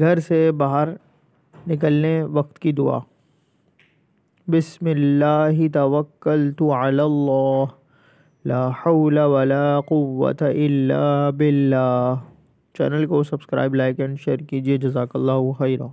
گھر سے باہر نکلنے وقت کی دعا بسم اللہ علی توکل تو حول ولا قوت الا باللہ چینل کو سبسکرائب لائک اینڈ شیئر کیجیے جزاک اللہ